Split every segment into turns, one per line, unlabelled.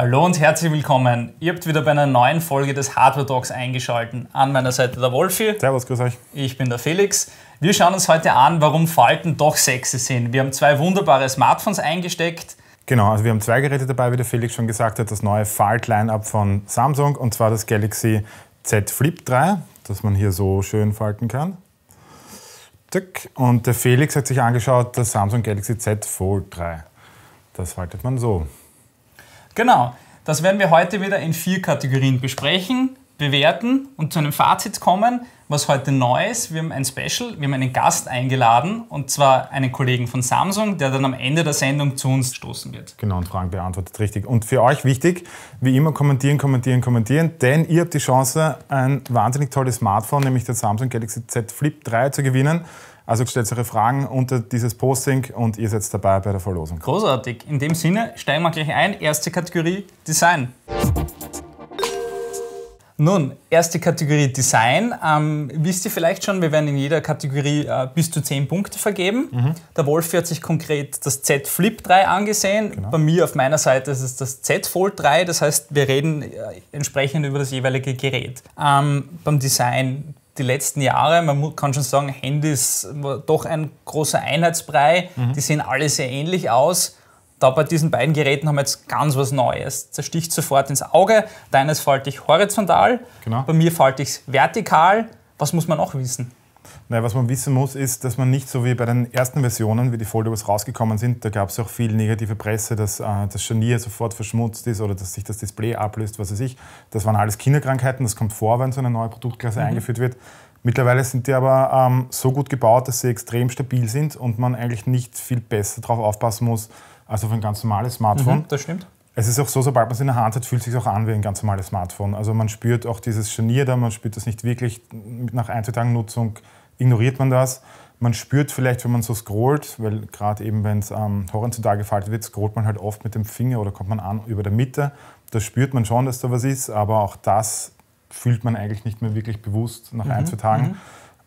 Hallo und herzlich willkommen. Ihr habt wieder bei einer neuen Folge des Hardware Talks eingeschaltet. An meiner Seite der Wolfi. Servus, grüß euch. Ich bin der Felix. Wir schauen uns heute an, warum Falten doch sexy sind. Wir haben zwei wunderbare Smartphones eingesteckt.
Genau, also wir haben zwei Geräte dabei, wie der Felix schon gesagt hat, das neue Falt-Line-Up von Samsung und zwar das Galaxy Z Flip 3, das man hier so schön falten kann. Und der Felix hat sich angeschaut, das Samsung Galaxy Z Fold 3. Das faltet man so.
Genau. Das werden wir heute wieder in vier Kategorien besprechen, bewerten und zu einem Fazit kommen, was heute neu ist. Wir haben ein Special, wir haben einen Gast eingeladen und
zwar einen Kollegen von Samsung, der dann am Ende der Sendung zu uns stoßen wird. Genau, und Fragen beantwortet, richtig. Und für euch wichtig, wie immer kommentieren, kommentieren, kommentieren, denn ihr habt die Chance, ein wahnsinnig tolles Smartphone, nämlich das Samsung Galaxy Z Flip 3 zu gewinnen. Also stellt eure Fragen unter dieses Posting und ihr seid dabei bei der Verlosung.
Großartig. In dem Sinne steigen wir gleich ein. Erste Kategorie Design. Nun, erste Kategorie Design. Ähm, wisst ihr vielleicht schon, wir werden in jeder Kategorie äh, bis zu 10 Punkte vergeben. Mhm. Der Wolf hat sich konkret das Z Flip 3 angesehen. Genau. Bei mir auf meiner Seite ist es das Z Fold 3. Das heißt, wir reden äh, entsprechend über das jeweilige Gerät. Ähm, beim Design die letzten Jahre, man kann schon sagen, Handys doch ein großer Einheitsbrei, mhm. die sehen alle sehr ähnlich aus. Da bei diesen beiden Geräten haben wir jetzt ganz was Neues. Zersticht sofort ins Auge. Deines falte ich horizontal, genau. bei mir falte ich es vertikal. Was muss man noch wissen?
Naja, was man wissen muss, ist, dass man nicht so wie bei den ersten Versionen, wie die Foldables rausgekommen sind, da gab es auch viel negative Presse, dass äh, das Scharnier sofort verschmutzt ist oder dass sich das Display ablöst, was weiß ich. Das waren alles Kinderkrankheiten, das kommt vor, wenn so eine neue Produktklasse mhm. eingeführt wird. Mittlerweile sind die aber ähm, so gut gebaut, dass sie extrem stabil sind und man eigentlich nicht viel besser darauf aufpassen muss als auf ein ganz normales Smartphone. Mhm, das stimmt es ist auch so, sobald man es in der Hand hat, fühlt es sich auch an wie ein ganz normales Smartphone. Also man spürt auch dieses Scharnier da, man spürt das nicht wirklich. Nach ein, zwei Tagen Nutzung ignoriert man das. Man spürt vielleicht, wenn man so scrollt, weil gerade eben, wenn es ähm, horizontal gefaltet wird, scrollt man halt oft mit dem Finger oder kommt man an über der Mitte. Da spürt man schon, dass da was ist, aber auch das fühlt man eigentlich nicht mehr wirklich bewusst nach mhm. ein, zwei Tagen. Mhm.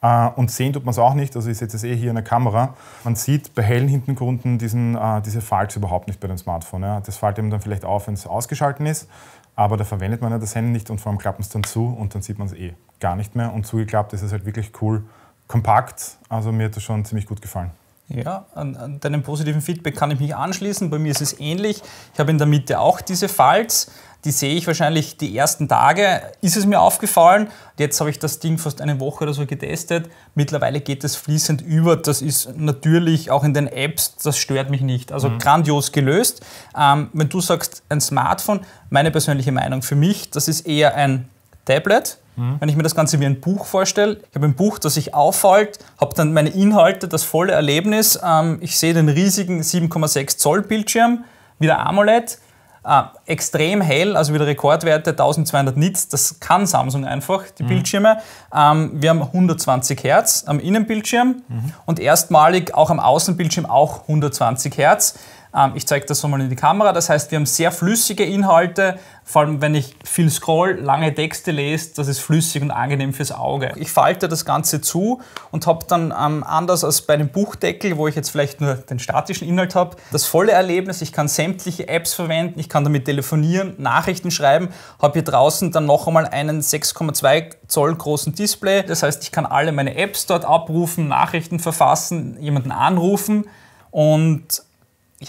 Äh, und sehen tut man es auch nicht, also ich sehe es eh hier in der Kamera. Man sieht bei hellen Hintergründen diesen, äh, diese Falz überhaupt nicht bei dem Smartphone. Ja. Das fällt eben dann vielleicht auf, wenn es ausgeschalten ist, aber da verwendet man ja das Handy nicht und vor allem klappt man es dann zu und dann sieht man es eh gar nicht mehr. Und zugeklappt ist es halt wirklich cool, kompakt, also mir hat das schon ziemlich gut gefallen.
Ja, an, an deinem positiven Feedback kann ich mich anschließen. Bei mir ist es ähnlich. Ich habe in der Mitte auch diese Falz. Die sehe ich wahrscheinlich die ersten Tage, ist es mir aufgefallen. Jetzt habe ich das Ding fast eine Woche oder so getestet. Mittlerweile geht es fließend über. Das ist natürlich auch in den Apps, das stört mich nicht. Also mhm. grandios gelöst. Ähm, wenn du sagst, ein Smartphone, meine persönliche Meinung für mich, das ist eher ein Tablet Mhm. Wenn ich mir das Ganze wie ein Buch vorstelle, ich habe ein Buch, das sich aufhalte, habe dann meine Inhalte, das volle Erlebnis. Ähm, ich sehe den riesigen 7,6 Zoll Bildschirm, wieder AMOLED, äh, extrem hell, also wieder Rekordwerte, 1200 Nits, das kann Samsung einfach, die mhm. Bildschirme. Ähm, wir haben 120 Hertz am Innenbildschirm mhm. und erstmalig auch am Außenbildschirm auch 120 Hertz. Ähm, ich zeige das nochmal in die Kamera. Das heißt, wir haben sehr flüssige Inhalte, vor allem wenn ich viel scroll, lange Texte lese, das ist flüssig und angenehm fürs Auge. Ich falte das Ganze zu und habe dann ähm, anders als bei dem Buchdeckel, wo ich jetzt vielleicht nur den statischen Inhalt habe, das volle Erlebnis. Ich kann sämtliche Apps verwenden, ich kann damit telefonieren, Nachrichten schreiben, habe hier draußen dann noch einmal einen 6,2 Zoll großen Display. Das heißt, ich kann alle meine Apps dort abrufen, Nachrichten verfassen, jemanden anrufen und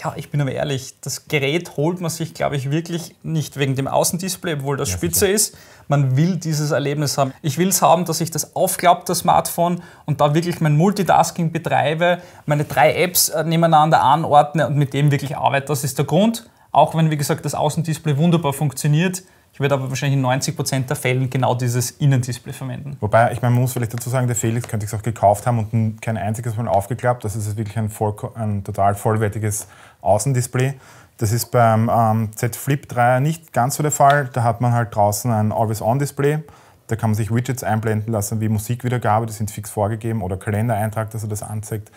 ja, ich bin aber ehrlich, das Gerät holt man sich, glaube ich, wirklich nicht wegen dem Außendisplay, obwohl das ja, spitze ist. Man will dieses Erlebnis haben. Ich will es haben, dass ich das aufklappte Smartphone und da wirklich mein Multitasking betreibe, meine drei Apps äh, nebeneinander anordne und mit dem wirklich arbeite. Das ist der Grund. Auch wenn, wie gesagt, das
Außendisplay
wunderbar funktioniert, ich werde aber wahrscheinlich in 90% der Fällen genau dieses Innendisplay
verwenden. Wobei, ich meine, man muss vielleicht dazu sagen, der Felix könnte es auch gekauft haben und kein einziges Mal aufgeklappt. Das ist wirklich ein, voll, ein total vollwertiges Außendisplay. Das ist beim ähm, Z Flip 3 nicht ganz so der Fall. Da hat man halt draußen ein Always-On-Display. Da kann man sich Widgets einblenden lassen, wie Musikwiedergabe, die sind fix vorgegeben, oder Kalendereintrag, dass er das anzeigt,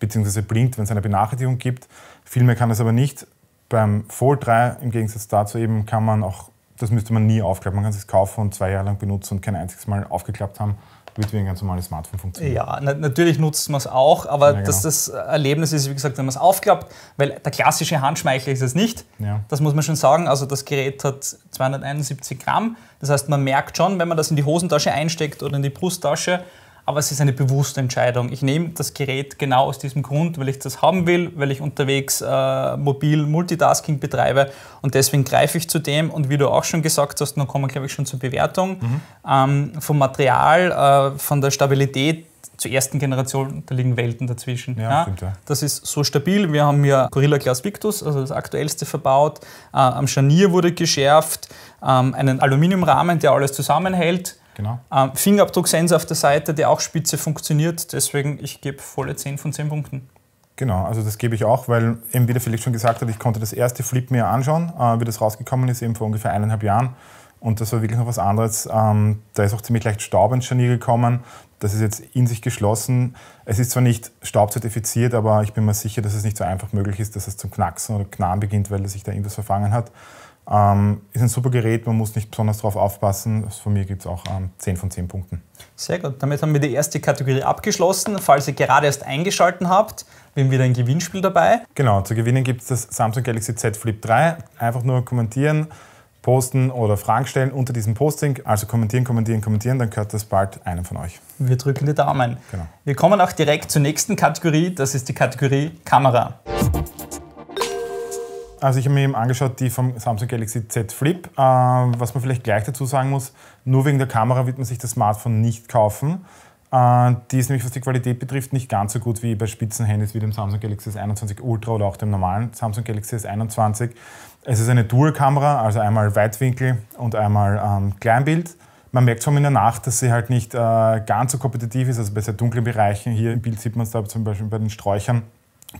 beziehungsweise blinkt, wenn es eine Benachrichtigung gibt. Viel mehr kann es aber nicht. Beim Fold 3 im Gegensatz dazu eben kann man auch das müsste man nie aufklappen. Man kann es kaufen und zwei Jahre lang benutzen und kein einziges Mal aufgeklappt haben wird wie ein ganz normales Smartphone funktionieren.
Ja, na, natürlich nutzt man es auch, aber ja, genau. dass das Erlebnis ist, wie gesagt, wenn man es aufklappt, weil der klassische Handschmeichler ist es nicht. Ja. Das muss man schon sagen. Also das Gerät hat 271 Gramm. Das heißt, man merkt schon, wenn man das in die Hosentasche einsteckt oder in die Brusttasche, aber es ist eine bewusste Entscheidung. Ich nehme das Gerät genau aus diesem Grund, weil ich das haben will, weil ich unterwegs äh, mobil Multitasking betreibe und deswegen greife ich zu dem und wie du auch schon gesagt hast, dann kommen wir glaube ich schon zur Bewertung mhm. ähm, vom Material, äh, von der Stabilität zur ersten Generation, da liegen Welten dazwischen. Ja, ja. Stimmt, ja. Das ist so stabil. Wir haben hier Gorilla Glass Victus, also das aktuellste verbaut. Äh, am Scharnier wurde geschärft, ähm, einen Aluminiumrahmen, der alles zusammenhält. Genau. Ähm, Fingerabdrucksensor auf der Seite, der auch spitze funktioniert. Deswegen, ich gebe volle 10 von 10 Punkten.
Genau, also das gebe ich auch, weil eben wie der Felix schon gesagt hat, ich konnte das erste Flip mir anschauen, äh, wie das rausgekommen ist, eben vor ungefähr eineinhalb Jahren. Und das war wirklich noch was anderes. Ähm, da ist auch ziemlich leicht Staub ins Scharnier gekommen. Das ist jetzt in sich geschlossen. Es ist zwar nicht staubzertifiziert, aber ich bin mir sicher, dass es nicht so einfach möglich ist, dass es zum Knacksen oder Knarren beginnt, weil sich da irgendwas verfangen hat. Ähm, ist ein super Gerät, man muss nicht besonders darauf aufpassen. Von mir gibt es auch ähm, 10 von 10 Punkten.
Sehr gut, damit haben wir die erste Kategorie abgeschlossen. Falls ihr gerade erst eingeschalten habt,
wir haben wieder ein Gewinnspiel dabei. Genau, zu gewinnen gibt es das Samsung Galaxy Z Flip 3. Einfach nur kommentieren, posten oder Fragen stellen unter diesem Posting. Also kommentieren, kommentieren, kommentieren, dann gehört das bald einem von euch.
Wir drücken die Daumen. Genau. Wir kommen auch direkt zur nächsten Kategorie, das ist die
Kategorie Kamera. Also ich habe mir eben angeschaut die vom Samsung Galaxy Z Flip. Äh, was man vielleicht gleich dazu sagen muss, nur wegen der Kamera wird man sich das Smartphone nicht kaufen. Äh, die ist nämlich, was die Qualität betrifft, nicht ganz so gut wie bei Spitzenhandys wie dem Samsung Galaxy S21 Ultra oder auch dem normalen Samsung Galaxy S21. Es ist eine Dual-Kamera, also einmal Weitwinkel und einmal ähm, Kleinbild. Man merkt schon in der Nacht, dass sie halt nicht äh, ganz so kompetitiv ist, also bei sehr dunklen Bereichen. Hier im Bild sieht man es da zum Beispiel bei den Sträuchern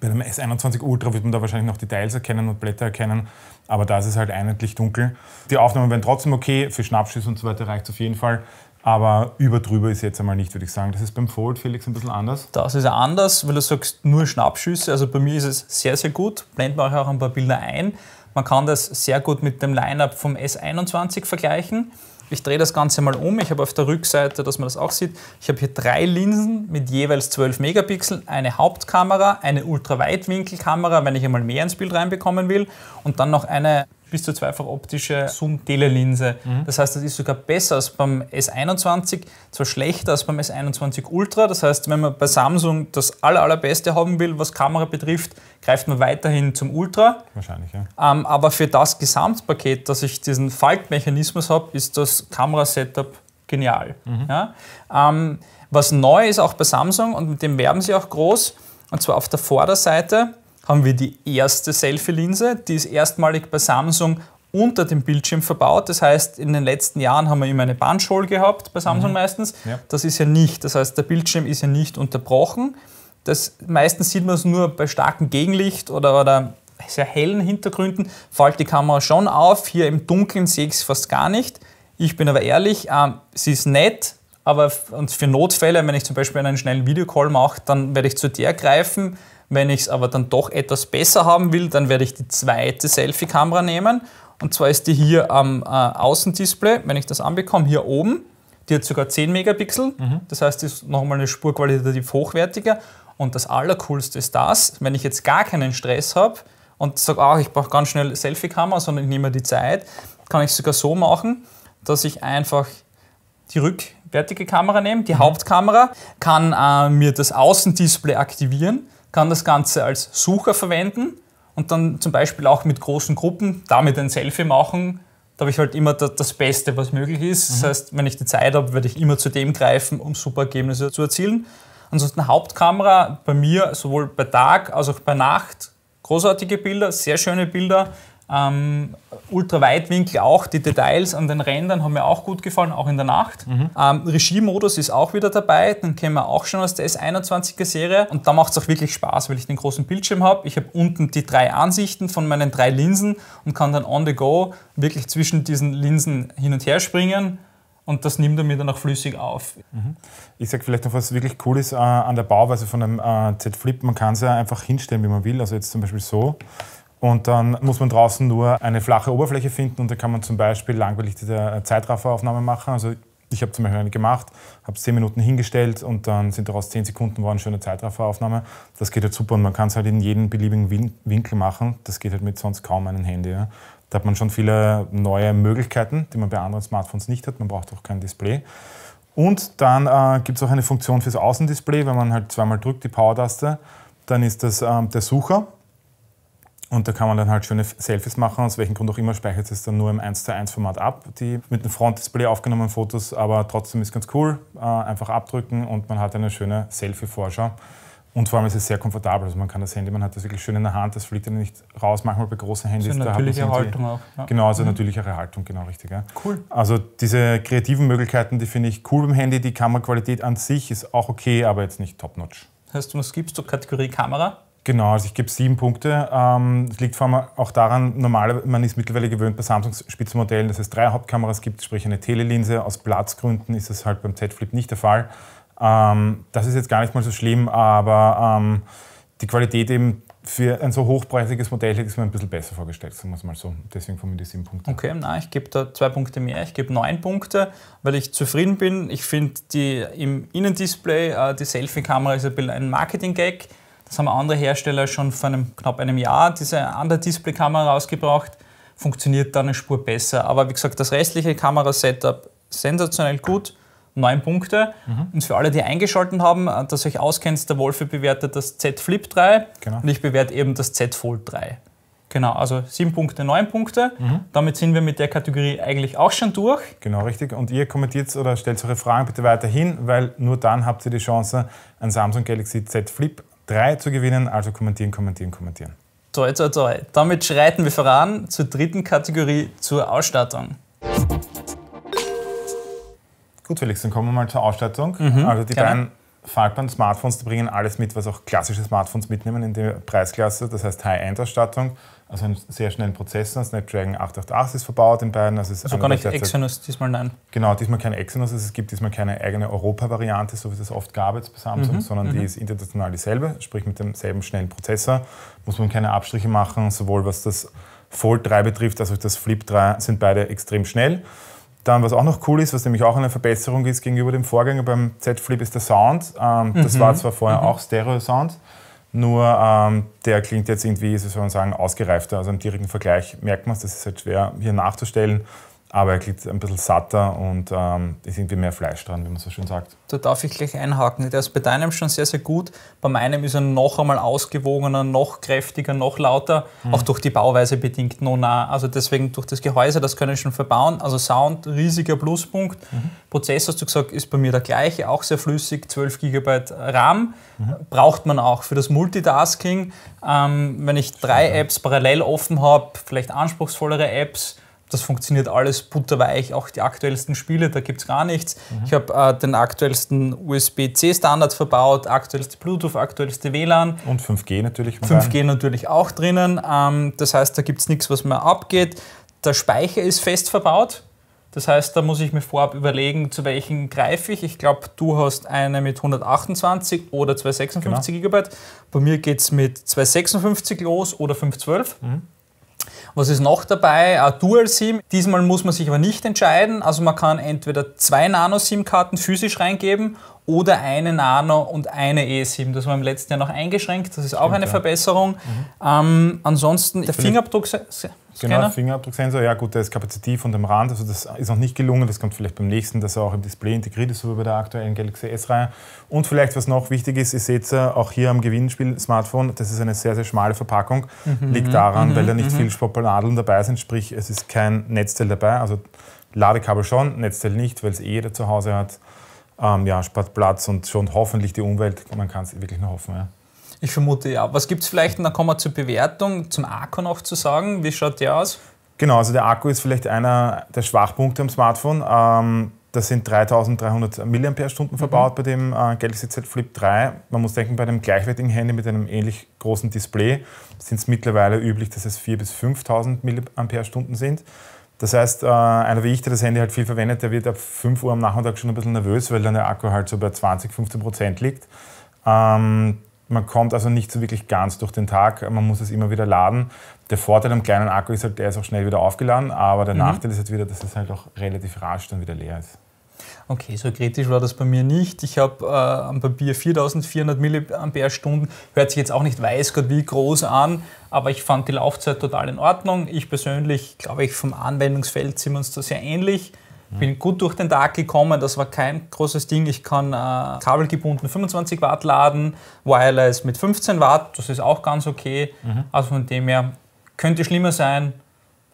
bei dem S21 Ultra wird man da wahrscheinlich noch Details erkennen und Blätter erkennen, aber da ist es halt einheitlich dunkel. Die Aufnahmen werden trotzdem okay, für Schnappschüsse und so weiter reicht es auf jeden Fall. Aber über drüber ist jetzt einmal nicht, würde ich sagen. Das ist beim Fold, Felix, ein bisschen anders. Das ist anders, weil du sagst, nur
Schnappschüsse. Also bei mir ist es sehr, sehr gut. Blenden wir auch ein paar Bilder ein. Man kann das sehr gut mit dem Line-Up vom S21 vergleichen. Ich drehe das Ganze mal um. Ich habe auf der Rückseite, dass man das auch sieht, ich habe hier drei Linsen mit jeweils 12 Megapixel, eine Hauptkamera, eine Ultraweitwinkelkamera, wenn ich einmal mehr ins Bild reinbekommen will und dann noch eine bis zur zweifach optische Zoom-Telelinse. Mhm. Das heißt, das ist sogar besser als beim S21, zwar schlechter als beim S21 Ultra. Das heißt, wenn man bei Samsung das aller, allerbeste haben will, was Kamera betrifft, greift man weiterhin zum Ultra. Wahrscheinlich, ja. Ähm, aber für das Gesamtpaket, dass ich diesen Faltmechanismus habe, ist das Kamerasetup genial. Mhm. Ja? Ähm, was neu ist auch bei Samsung und mit dem werben sie auch groß, und zwar auf der Vorderseite haben wir die erste Selfie-Linse, die ist erstmalig bei Samsung unter dem Bildschirm verbaut. Das heißt, in den letzten Jahren haben wir immer eine Bandschole gehabt, bei Samsung mhm. meistens. Ja. Das ist ja nicht. Das heißt, der Bildschirm ist ja nicht unterbrochen. Das, meistens sieht man es nur bei starkem Gegenlicht oder, oder sehr hellen Hintergründen. Fällt die Kamera schon auf. Hier im Dunkeln sehe ich es fast gar nicht. Ich bin aber ehrlich, ähm, sie ist nett, aber für Notfälle, wenn ich zum Beispiel einen schnellen Videocall mache, dann werde ich zu der greifen. Wenn ich es aber dann doch etwas besser haben will, dann werde ich die zweite Selfie-Kamera nehmen. Und zwar ist die hier am äh, Außendisplay, wenn ich das anbekomme, hier oben. Die hat sogar 10 Megapixel, mhm. das heißt, die ist nochmal eine Spur qualitativ hochwertiger. Und das Allercoolste ist das, wenn ich jetzt gar keinen Stress habe und sage, ach, ich brauche ganz schnell Selfie-Kamera, sondern ich nehme die Zeit, kann ich sogar so machen, dass ich einfach die rückwärtige Kamera nehme, die mhm. Hauptkamera, kann äh, mir das Außendisplay aktivieren kann das Ganze als Sucher verwenden und dann zum Beispiel auch mit großen Gruppen damit ein Selfie machen. Da habe ich halt immer das Beste, was möglich ist. Das mhm. heißt, wenn ich die Zeit habe, werde ich immer zu dem greifen, um super Ergebnisse zu erzielen. Ansonsten Hauptkamera bei mir sowohl bei Tag als auch bei Nacht. Großartige Bilder, sehr schöne Bilder. Ähm, Ultraweitwinkel auch, die Details an den Rändern haben mir auch gut gefallen, auch in der Nacht. Mhm. Ähm, Regiemodus ist auch wieder dabei, den kennen wir auch schon aus der S21er Serie. Und da macht es auch wirklich Spaß, weil ich den großen Bildschirm habe. Ich habe unten die drei Ansichten von meinen drei Linsen und kann dann on the go wirklich zwischen diesen Linsen hin und her springen und das nimmt er mir dann auch flüssig auf.
Mhm. Ich sage vielleicht noch, was wirklich cool ist äh, an der Bauweise von einem äh, Z Flip, man kann es ja einfach hinstellen, wie man will, also jetzt zum Beispiel so. Und dann muss man draußen nur eine flache Oberfläche finden und da kann man zum Beispiel langbelichtete äh, Zeitrafferaufnahmen machen. Also ich habe zum Beispiel eine gemacht, habe es 10 Minuten hingestellt und dann sind daraus 10 Sekunden geworden, schöne Zeitrafferaufnahme. Das geht halt super und man kann es halt in jedem beliebigen Win Winkel machen. Das geht halt mit sonst kaum einem Handy. Ja. Da hat man schon viele neue Möglichkeiten, die man bei anderen Smartphones nicht hat. Man braucht auch kein Display. Und dann äh, gibt es auch eine Funktion fürs Außendisplay, wenn man halt zweimal drückt, die Power-Taste, dann ist das ähm, der Sucher und da kann man dann halt schöne Selfies machen. Aus welchem Grund auch immer speichert es dann nur im 1 zu 1 Format ab, die mit dem Frontdisplay aufgenommenen Fotos. Aber trotzdem ist ganz cool. Äh, einfach abdrücken und man hat eine schöne Selfie-Vorschau. Und vor allem ist es sehr komfortabel. Also man kann das Handy, man hat das wirklich schön in der Hand, das fliegt dann nicht raus. Manchmal bei großen Handys. So natürliche Haltung auch. Ja. Genau, also mhm. natürlichere Haltung, genau richtig. Ja. Cool. Also diese kreativen Möglichkeiten, die finde ich cool beim Handy. Die Kameraqualität an sich ist auch okay, aber jetzt nicht top-notch.
Das heißt, du gibst zur Kategorie Kamera?
Genau, also ich gebe sieben Punkte. Das ähm, liegt vor allem auch daran, normal, man ist mittlerweile gewöhnt bei samsung Spitzenmodellen, dass es drei Hauptkameras gibt, sprich eine Telelinse. Aus Platzgründen ist das halt beim Z Flip nicht der Fall. Ähm, das ist jetzt gar nicht mal so schlimm, aber ähm, die Qualität eben für ein so hochpreisiges Modell ist mir ein bisschen besser vorgestellt, sagen wir es mal so. Deswegen kommen die sieben Punkte.
Okay, nein, ich gebe da zwei Punkte mehr. Ich gebe neun Punkte, weil ich zufrieden bin. Ich finde die im Innendisplay, äh, die Selfie-Kamera ist ein bisschen ein Marketing-Gag. Das haben andere Hersteller schon vor einem, knapp einem Jahr, diese Under-Display-Kamera rausgebracht. Funktioniert da eine Spur besser. Aber wie gesagt, das restliche Kamerasetup sensationell gut. Neun Punkte. Mhm. Und für alle, die eingeschaltet haben, äh, dass euch auskennt, der Wolfe bewertet das Z Flip 3 genau. und ich bewerte eben das Z Fold 3. Genau, also sieben Punkte, neun Punkte. Mhm.
Damit sind wir mit der Kategorie eigentlich auch schon durch. Genau, richtig. Und ihr kommentiert oder stellt eure Fragen bitte weiterhin, weil nur dann habt ihr die Chance, ein Samsung Galaxy Z Flip drei zu gewinnen. Also kommentieren, kommentieren, kommentieren.
Toi, toi, toi. Damit schreiten wir voran zur dritten Kategorie,
zur Ausstattung. Gut, Felix, dann kommen wir mal zur Ausstattung. Mhm, also die gerne. beiden Faltband-Smartphones, da bringen alles mit, was auch klassische Smartphones mitnehmen in der Preisklasse, das heißt High-End-Ausstattung, also einen sehr schnellen Prozessor, Snapdragon 888 ist verbaut in beiden. Also, also gar nicht Exynos diesmal, nein. Genau, diesmal kein Exynos, also es gibt diesmal keine eigene Europa-Variante, so wie es das oft gab jetzt bei Samsung, mhm. sondern mhm. die ist international dieselbe, sprich mit demselben schnellen Prozessor, muss man keine Abstriche machen, sowohl was das Fold 3 betrifft, als auch das Flip 3 sind beide extrem schnell. Dann, was auch noch cool ist, was nämlich auch eine Verbesserung ist gegenüber dem Vorgänger beim Z Flip, ist der Sound. Ähm, mhm. Das war zwar vorher mhm. auch Stereo-Sound, nur ähm, der klingt jetzt irgendwie, wie soll man sagen, ausgereifter. Also im direkten Vergleich merkt man es, das ist halt schwer hier nachzustellen. Aber er klingt ein bisschen satter und ähm, ist irgendwie mehr Fleisch dran, wie man so schön
sagt. Da darf ich gleich einhaken. Der ist bei deinem schon sehr, sehr gut. Bei meinem ist er noch einmal ausgewogener, noch kräftiger, noch lauter. Mhm. Auch durch die Bauweise bedingt Nona. Also deswegen durch das Gehäuse, das kann ich schon verbauen. Also Sound, riesiger Pluspunkt. Mhm. Prozessor, hast du gesagt, ist bei mir der gleiche, auch sehr flüssig. 12 GB RAM mhm. braucht man auch für das Multitasking. Ähm, wenn ich drei Apps parallel offen habe, vielleicht anspruchsvollere Apps, das funktioniert alles butterweich, auch die aktuellsten Spiele, da gibt es gar nichts. Mhm. Ich habe äh, den aktuellsten USB-C-Standard verbaut, aktuellste Bluetooth, aktuellste WLAN. Und 5G natürlich. 5G rein. natürlich auch drinnen. Ähm, das heißt, da gibt es nichts, was mir abgeht. Der Speicher ist fest verbaut. Das heißt, da muss ich mir vorab überlegen, zu welchen greife ich. Ich glaube, du hast eine mit 128 oder 256 genau. GB. Bei mir geht es mit 256 los oder 512. Mhm. Was ist noch dabei? Eine Dual-SIM. Diesmal muss man sich aber nicht entscheiden. Also man kann entweder zwei Nano-SIM-Karten physisch reingeben oder eine Nano und eine eSIM. Das war im letzten Jahr noch eingeschränkt. Das ist Stimmt, auch eine ja. Verbesserung. Mhm. Ähm, ansonsten der Fingerabdruck... Scanner? Genau,
Fingerabdrucksensor. Ja gut, der ist kapazitiv und am Rand, also das ist noch nicht gelungen. Das kommt vielleicht beim nächsten, dass er auch im Display integriert ist, so wie bei der aktuellen Galaxy S-Reihe. Und vielleicht, was noch wichtig ist, ihr seht es auch hier am Gewinnspiel-Smartphone, das ist eine sehr, sehr schmale Verpackung. Mhm. Liegt daran, mhm. weil da nicht mhm. viel Spoppernadeln dabei sind, sprich es ist kein Netzteil dabei. Also Ladekabel schon, Netzteil nicht, weil es eh jeder zu Hause hat. Ähm, ja, spart Platz und schon hoffentlich die Umwelt. Man kann es wirklich nur hoffen, ja.
Ich vermute ja. Was gibt es vielleicht, und dann kommen wir zur Bewertung, zum Akku noch zu sagen. Wie schaut der aus?
Genau, also der Akku ist vielleicht einer der Schwachpunkte am Smartphone. Ähm, das sind 3300 mAh verbaut mhm. bei dem äh, Galaxy Z Flip 3. Man muss denken, bei einem gleichwertigen Handy mit einem ähnlich großen Display sind es mittlerweile üblich, dass es 4.000 bis 5.000 mAh sind. Das heißt, äh, einer wie ich, der das Handy halt viel verwendet, der wird ab 5 Uhr am Nachmittag schon ein bisschen nervös, weil dann der Akku halt so bei 20, 15 Prozent liegt. Ähm, man kommt also nicht so wirklich ganz durch den Tag, man muss es immer wieder laden. Der Vorteil am kleinen Akku ist halt, der ist auch schnell wieder aufgeladen, aber der mhm. Nachteil ist halt wieder, dass es halt auch relativ rasch dann wieder leer ist.
Okay, so kritisch war das bei mir nicht. Ich habe äh, am Papier 4400 mAh, hört sich jetzt auch nicht weiß Gott wie groß an, aber ich fand die Laufzeit total in Ordnung. Ich persönlich glaube ich, vom Anwendungsfeld sind wir uns da sehr ähnlich. Bin mhm. gut durch den Tag gekommen, das war kein großes Ding. Ich kann äh, kabelgebunden 25 Watt laden, Wireless mit 15 Watt, das ist auch ganz okay. Mhm. Also von dem her könnte schlimmer sein,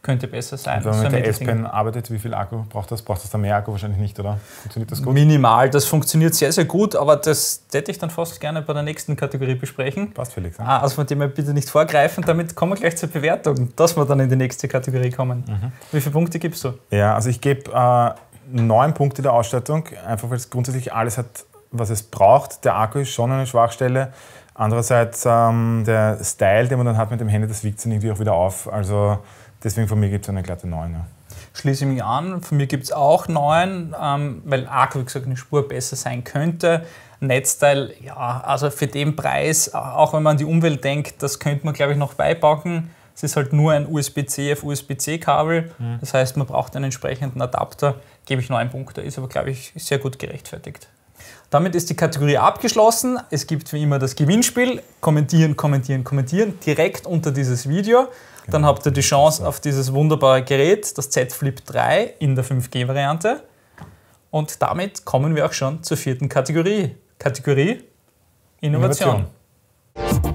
könnte besser sein. Und wenn man mit der S-Pen
arbeitet, wie viel Akku braucht das? Braucht das dann
mehr Akku? Wahrscheinlich nicht, oder? Funktioniert das gut? Minimal, das funktioniert sehr, sehr gut, aber das hätte ich dann fast gerne bei der nächsten Kategorie besprechen. Passt, Felix. Ne? Ah, also von dem her bitte nicht vorgreifen, damit kommen wir gleich zur Bewertung, dass wir dann in die nächste Kategorie kommen. Mhm.
Wie viele Punkte gibst du? Ja, also ich gebe äh, neun Punkte der Ausstattung, einfach weil es grundsätzlich alles hat, was es braucht. Der Akku ist schon eine Schwachstelle. Andererseits ähm, der Style, den man dann hat mit dem Handy, das wiegt sich irgendwie auch wieder auf. Also Deswegen von mir gibt es eine glatte 9. Ja.
Schließe ich mich an. Von mir gibt es auch 9, ähm, weil arg, wie gesagt, eine Spur besser sein könnte. Netzteil, ja, also für den Preis, auch wenn man an die Umwelt denkt, das könnte man, glaube ich, noch beipacken. Es ist halt nur ein USB-C auf USB-C-Kabel. Mhm. Das heißt, man braucht einen entsprechenden Adapter. Gebe ich 9 Punkte, ist aber, glaube ich, sehr gut gerechtfertigt. Damit ist die Kategorie abgeschlossen. Es gibt wie immer das Gewinnspiel. Kommentieren, kommentieren, kommentieren direkt unter dieses Video. Genau. Dann habt ihr die Chance auf dieses wunderbare Gerät, das Z Flip 3 in der 5G-Variante. Und damit kommen wir auch schon zur vierten Kategorie. Kategorie Innovation. Innovation.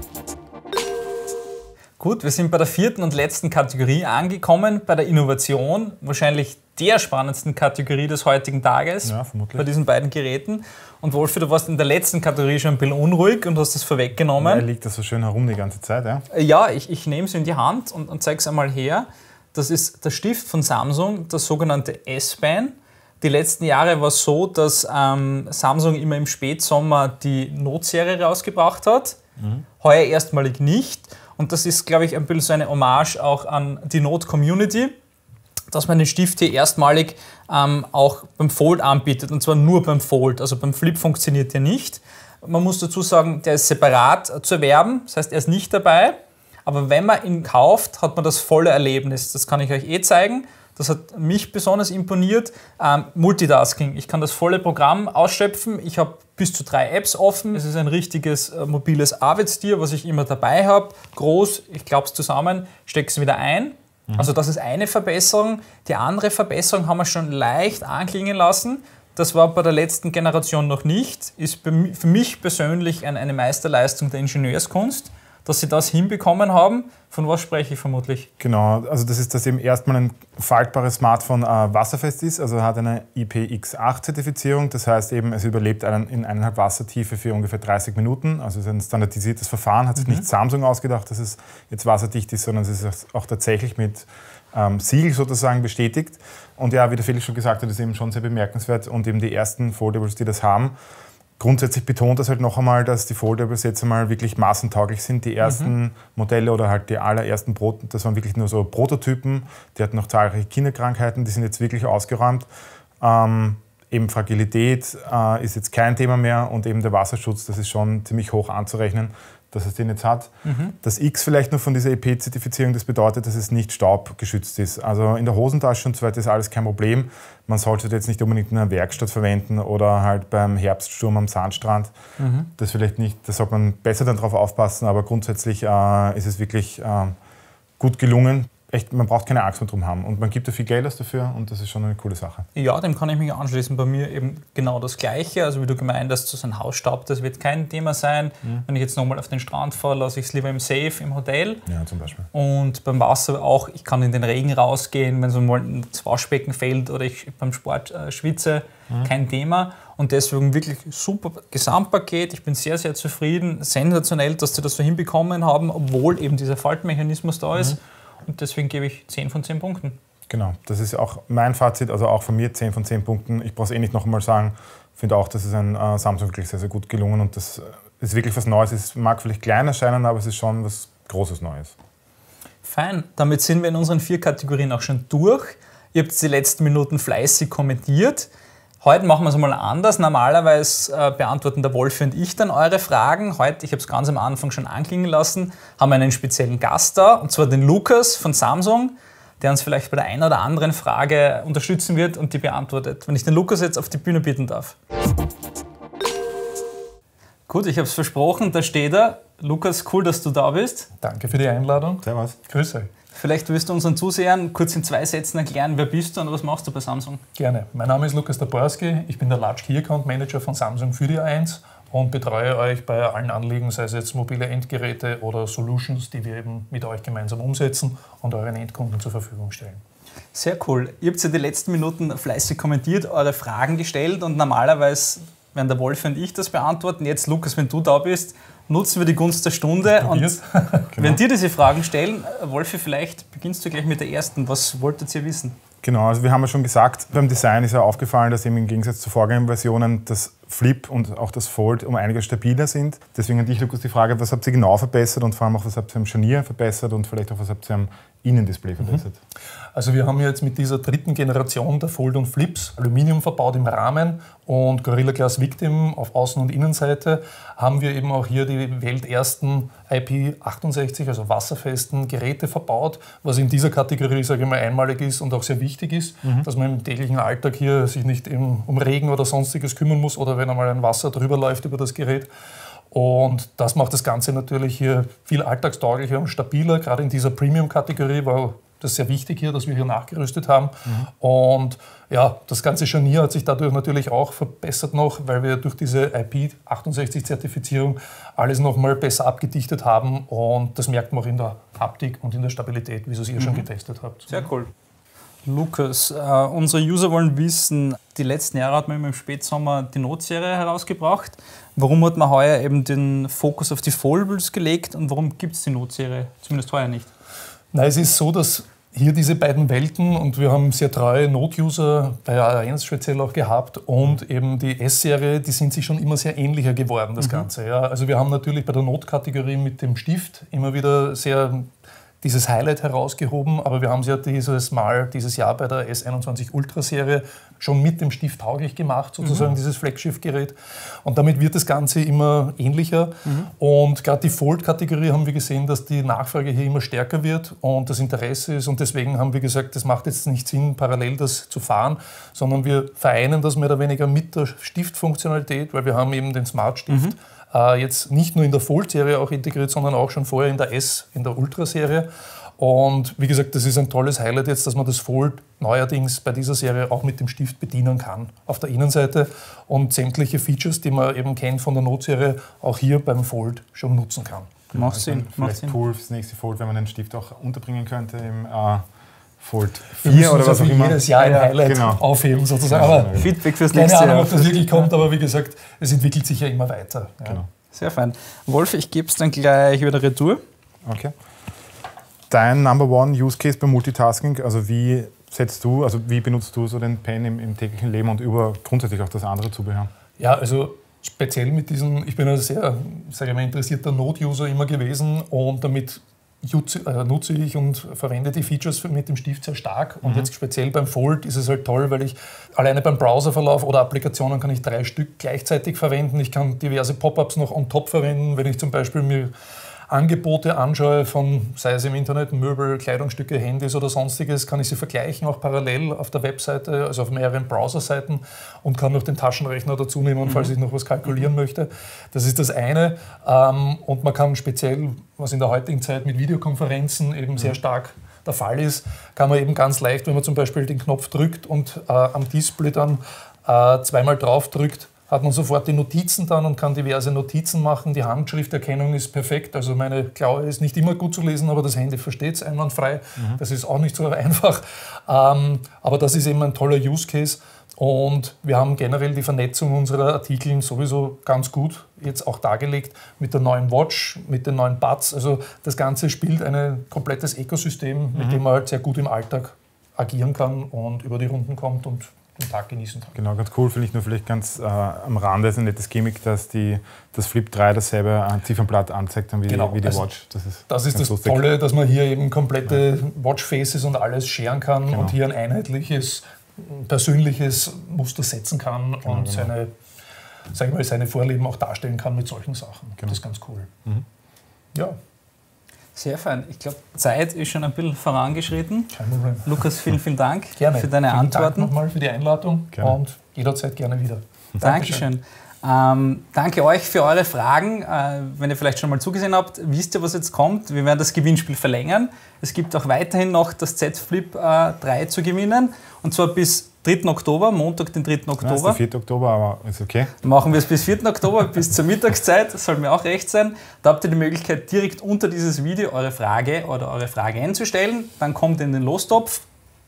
Gut, wir sind bei der vierten und letzten Kategorie angekommen, bei der Innovation. Wahrscheinlich der spannendsten Kategorie des heutigen Tages ja, bei diesen beiden Geräten. Und Wolfi, du warst in der letzten Kategorie schon ein bisschen unruhig und hast das vorweggenommen. Ja, liegt
das so schön herum die ganze Zeit, ja?
Ja, ich, ich nehme es in die Hand und, und zeige es einmal her. Das ist der Stift von Samsung, das sogenannte S-Bahn. Die letzten Jahre war es so, dass ähm, Samsung immer im Spätsommer die Notserie rausgebracht hat. Mhm. Heuer erstmalig nicht. Und das ist, glaube ich, ein bisschen so eine Hommage auch an die Not-Community dass man den Stift hier erstmalig ähm, auch beim Fold anbietet und zwar nur beim Fold. Also beim Flip funktioniert der nicht. Man muss dazu sagen, der ist separat äh, zu erwerben, das heißt, er ist nicht dabei. Aber wenn man ihn kauft, hat man das volle Erlebnis. Das kann ich euch eh zeigen. Das hat mich besonders imponiert. Ähm, Multitasking. Ich kann das volle Programm ausschöpfen. Ich habe bis zu drei Apps offen. Es ist ein richtiges äh, mobiles Arbeitstier, was ich immer dabei habe. Groß, ich glaube es zusammen, stecke es wieder ein Mhm. Also das ist eine Verbesserung. Die andere Verbesserung haben wir schon leicht anklingen lassen. Das war bei der letzten Generation noch nicht. Ist für mich persönlich eine Meisterleistung der Ingenieurskunst dass
sie das hinbekommen haben. Von was spreche ich vermutlich? Genau, also das ist, dass eben erstmal ein faltbares Smartphone äh, wasserfest ist, also hat eine IPX8-Zertifizierung, das heißt eben, es überlebt einen, in eineinhalb Wassertiefe für ungefähr 30 Minuten, also es ist ein standardisiertes Verfahren, hat sich mhm. nicht Samsung ausgedacht, dass es jetzt wasserdicht ist, sondern es ist auch tatsächlich mit ähm, Siegel sozusagen bestätigt. Und ja, wie der Felix schon gesagt hat, ist eben schon sehr bemerkenswert und eben die ersten Foldables, die das haben, grundsätzlich betont das halt noch einmal, dass die Foldables jetzt einmal wirklich massentauglich sind. Die ersten mhm. Modelle oder halt die allerersten Prototypen, das waren wirklich nur so Prototypen, die hatten noch zahlreiche Kinderkrankheiten, die sind jetzt wirklich ausgeräumt. Ähm, eben Fragilität äh, ist jetzt kein Thema mehr und eben der Wasserschutz, das ist schon ziemlich hoch anzurechnen dass es den jetzt hat. Mhm. Das X vielleicht nur von dieser EP-Zertifizierung, das bedeutet, dass es nicht staubgeschützt ist. Also in der Hosentasche und so weiter ist alles kein Problem. Man sollte jetzt nicht unbedingt in einer Werkstatt verwenden oder halt beim Herbststurm am Sandstrand. Mhm. Das vielleicht nicht, da sollte man besser dann drauf aufpassen, aber grundsätzlich äh, ist es wirklich äh, gut gelungen echt, man braucht keine Angst mehr drum haben und man gibt da viel Geld dafür und das ist schon eine coole Sache.
Ja, dem kann ich mich anschließen. Bei mir eben genau das Gleiche. Also wie du gemeint hast, so ein Hausstaub, das wird kein Thema sein. Mhm. Wenn ich jetzt nochmal auf den Strand fahre, lasse ich es lieber im Safe, im Hotel. Ja, zum Beispiel. Und beim Wasser auch, ich kann in den Regen rausgehen, wenn so mal ein Waschbecken fällt oder ich beim Sport äh, schwitze, mhm. kein Thema. Und deswegen wirklich super Gesamtpaket. Ich bin sehr, sehr zufrieden. Sensationell, dass sie das so hinbekommen haben, obwohl eben dieser Faltmechanismus da ist. Mhm. Und deswegen gebe ich 10 von 10 Punkten.
Genau, das ist auch mein Fazit, also auch von mir 10 von 10 Punkten. Ich brauche es eh nicht nochmal sagen. Ich finde auch, das ist ein äh, Samsung wirklich sehr, sehr gut gelungen und das äh, ist wirklich was Neues. Es mag vielleicht klein erscheinen, aber es ist schon was Großes Neues.
Fein, damit sind wir in unseren vier Kategorien auch schon durch. Ihr habt die letzten Minuten fleißig kommentiert. Heute machen wir es mal anders. Normalerweise äh, beantworten der Wolf und ich dann eure Fragen. Heute, ich habe es ganz am Anfang schon anklingen lassen, haben wir einen speziellen Gast da, und zwar den Lukas von Samsung, der uns vielleicht bei der einen oder anderen Frage unterstützen wird und die beantwortet, wenn ich den Lukas jetzt auf die Bühne bitten darf. Gut, ich habe es versprochen, da steht er. Lukas, cool, dass du da bist.
Danke für die Einladung. Servus. Grüße.
Vielleicht willst du unseren Zusehern kurz in zwei Sätzen
erklären, wer bist du und was machst du bei Samsung? Gerne. Mein Name ist Lukas Daborski. Ich bin der Large Key Account Manager von Samsung für die 1 und betreue euch bei allen Anliegen, sei es jetzt mobile Endgeräte oder Solutions, die wir eben mit euch gemeinsam umsetzen und euren Endkunden zur Verfügung stellen. Sehr
cool. Ihr habt ja die letzten Minuten fleißig kommentiert, eure Fragen gestellt und normalerweise werden der Wolf und ich das beantworten. Jetzt, Lukas, wenn du da bist, nutzen wir die Gunst der Stunde. Und genau.
wenn dir diese Fragen stellen, äh, Wolfi, vielleicht beginnst du gleich mit der ersten. Was wolltet ihr wissen? Genau, also wir haben ja schon gesagt, beim Design ist ja aufgefallen, dass eben im Gegensatz zu vorgängigen Versionen das Flip und auch das Fold um einiges stabiler sind. Deswegen an dich, Lukas, die Frage, was habt ihr genau verbessert und vor allem auch, was habt ihr am Scharnier verbessert und vielleicht auch, was habt ihr am Innendisplay mhm. verbessert?
Also wir haben jetzt mit dieser dritten Generation der Fold und Flips Aluminium verbaut im Rahmen und Gorilla Glass Victim auf Außen- und Innenseite haben wir eben auch hier die weltersten IP68, also wasserfesten Geräte verbaut, was in dieser Kategorie, sage ich mal, einmalig ist und auch sehr wichtig ist, mhm. dass man im täglichen Alltag hier sich nicht um Regen oder sonstiges kümmern muss oder wenn einmal ein Wasser drüber läuft über das Gerät. Und das macht das Ganze natürlich hier viel alltagstauglicher und stabiler, gerade in dieser Premium-Kategorie, war das sehr wichtig hier, dass wir hier nachgerüstet haben. Mhm. Und ja, das ganze Scharnier hat sich dadurch natürlich auch verbessert noch, weil wir durch diese IP68-Zertifizierung alles nochmal besser abgedichtet haben. Und das merkt man auch in der Haptik und in der Stabilität, wie ihr es ihr mhm. schon getestet habt. Sehr cool.
Lukas, äh, unsere User wollen wissen, die letzten Jahre hat man im Spätsommer die Notserie herausgebracht. Warum hat man heuer eben den Fokus auf die Foldables gelegt und warum gibt
es die Notserie, zumindest heuer nicht? Nein, es ist so, dass hier diese beiden Welten und wir haben sehr treue Not-User bei a 1 speziell auch gehabt und eben die S-Serie, die sind sich schon immer sehr ähnlicher geworden, das mhm. Ganze. Ja. Also wir haben natürlich bei der Notkategorie mit dem Stift immer wieder sehr dieses Highlight herausgehoben, aber wir haben es ja dieses Mal, dieses Jahr bei der S21 Ultra-Serie schon mit dem Stift tauglich gemacht, mhm. sozusagen mhm. dieses Flaggschiff-Gerät. Und damit wird das Ganze immer ähnlicher. Mhm. Und gerade die Fold-Kategorie haben wir gesehen, dass die Nachfrage hier immer stärker wird und das Interesse ist. Und deswegen haben wir gesagt, das macht jetzt nicht Sinn, parallel das zu fahren, sondern wir vereinen das mehr oder weniger mit der Stiftfunktionalität, weil wir haben eben den Smart-Stift. Mhm äh, jetzt nicht nur in der Fold-Serie auch integriert, sondern auch schon vorher in der S, in der Ultra-Serie. Und wie gesagt, das ist ein tolles Highlight jetzt, dass man das Fold neuerdings bei dieser Serie auch mit dem Stift bedienen kann auf der Innenseite und sämtliche
Features, die man eben kennt von der Note-Serie, auch hier beim Fold schon nutzen kann. Macht also Sinn. Macht Sinn. Tool fürs nächste Fold, wenn man den Stift auch unterbringen könnte im, äh, Fold 4 oder was auch immer. jedes Jahr ein Highlight genau. aufheben sozusagen. Aber Feedback fürs nächste Jahr. Keine Ahnung, ob das wirklich kommt, aber wie gesagt,
es entwickelt sich ja immer weiter. Ja.
Genau. Sehr fein. Wolf, ich gebe es dann gleich wieder retour. Okay. Dein Number One Use Case beim Multitasking, also wie setzt du, also wie benutzt du so den Pen im, im täglichen Leben und über grundsätzlich auch das andere Zubehör?
Ja, also speziell mit diesem, ich bin ein sehr, sage ich mal, interessierter Node-User immer gewesen und damit äh, nutze ich und verwende die Features mit dem Stift sehr stark. Und mhm. jetzt speziell beim Fold ist es halt toll, weil ich alleine beim Browserverlauf oder Applikationen kann ich drei Stück gleichzeitig verwenden. Ich kann diverse Pop-ups noch on top verwenden, wenn ich zum Beispiel mir Angebote anschaue, von, sei es im Internet, Möbel, Kleidungsstücke, Handys oder sonstiges, kann ich sie vergleichen, auch parallel auf der Webseite, also auf mehreren Browserseiten und kann noch den Taschenrechner dazu nehmen, falls mhm. ich noch was kalkulieren mhm. möchte. Das ist das eine. Ähm, und man kann speziell, was in der heutigen Zeit mit Videokonferenzen eben sehr mhm. stark der Fall ist, kann man eben ganz leicht, wenn man zum Beispiel den Knopf drückt und äh, am Display dann äh, zweimal drauf drückt, hat man sofort die Notizen dann und kann diverse Notizen machen. Die Handschrifterkennung ist perfekt. Also meine Klaue ist nicht immer gut zu lesen, aber das Handy versteht es einwandfrei. Mhm. Das ist auch nicht so einfach. Ähm, aber das ist eben ein toller Use Case. Und wir haben generell die Vernetzung unserer Artikel sowieso ganz gut jetzt auch dargelegt mit der neuen Watch, mit den neuen Buds. Also das Ganze spielt ein komplettes Ökosystem, mhm. mit dem man halt sehr gut im Alltag agieren kann und über die Runden kommt und den Tag genießen kann.
Genau, ganz cool finde ich nur vielleicht ganz äh, am Rande ist ein nettes Gimmick, dass die, das Flip 3 dasselbe äh, Ziffernblatt anzeigt wie, genau. wie die also Watch. Das ist das, ist das Tolle,
dass man hier eben komplette ja. Watchfaces und alles scheren kann genau. und hier ein einheitliches, persönliches Muster setzen kann genau, und genau. seine, sag ich mal, seine Vorlieben auch darstellen kann mit solchen Sachen. Genau. Das ist ganz cool. Mhm. Ja, sehr
fein. Ich glaube, Zeit ist schon ein bisschen vorangeschritten. Kein Problem. Lukas, vielen, vielen Dank gerne. für deine vielen Antworten. Dank nochmal für die
Einladung gerne. und jederzeit gerne wieder. Dankeschön.
Dankeschön. Ähm, danke euch für eure Fragen. Äh, wenn ihr vielleicht schon mal zugesehen habt, wisst ihr, was jetzt kommt. Wir werden das Gewinnspiel verlängern. Es gibt auch weiterhin noch das Z Flip äh, 3 zu gewinnen und zwar bis 3. Oktober, Montag, den 3. Oktober. Nein, ist der 4.
Oktober, aber ist okay. Machen
wir es bis 4. Oktober, bis zur Mittagszeit, soll mir auch recht sein. Da habt ihr die Möglichkeit, direkt unter dieses Video eure Frage oder eure Frage einzustellen. Dann kommt ihr in den Lostopf.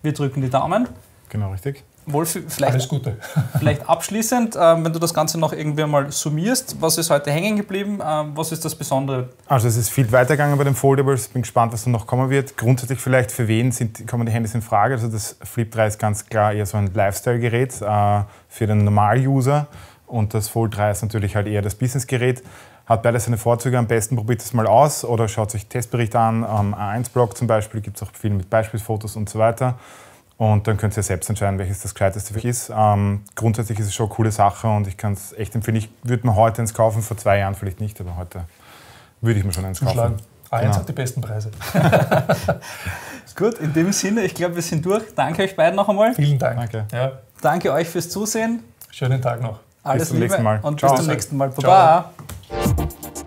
Wir drücken die Daumen. Genau, richtig. Wolf, vielleicht, Alles Gute. vielleicht abschließend, äh, wenn du das Ganze noch irgendwie mal summierst, was ist heute hängen geblieben? Äh, was ist das Besondere?
Also es ist viel weitergegangen bei den Foldables. Bin gespannt, was da noch kommen wird. Grundsätzlich vielleicht für wen sind, kommen die Handys in Frage? Also das Flip 3 ist ganz klar eher so ein Lifestyle-Gerät äh, für den Normal-User und das Fold 3 ist natürlich halt eher das Business-Gerät. Hat beides seine Vorzüge. Am besten probiert es mal aus oder schaut euch Testberichte an. Am A1-Blog zum Beispiel gibt es auch viel mit Beispielsfotos und so weiter. Und dann könnt ihr selbst entscheiden, welches das Gescheiteste für euch ist. Ähm, grundsätzlich ist es schon eine coole Sache und ich kann es echt empfehlen. Ich würde mir heute eins kaufen, vor zwei Jahren vielleicht nicht, aber heute würde ich mir schon eins kaufen. Schlagen. A1 ah, genau. hat die besten
Preise. gut, in dem Sinne, ich glaube, wir sind durch. Danke euch beiden noch einmal. Vielen Dank. Danke, ja. Danke euch fürs Zusehen. Schönen Tag noch. Alles bis zum Liebe nächsten Mal. und Ciao. bis zum nächsten Mal. Baba. Ciao.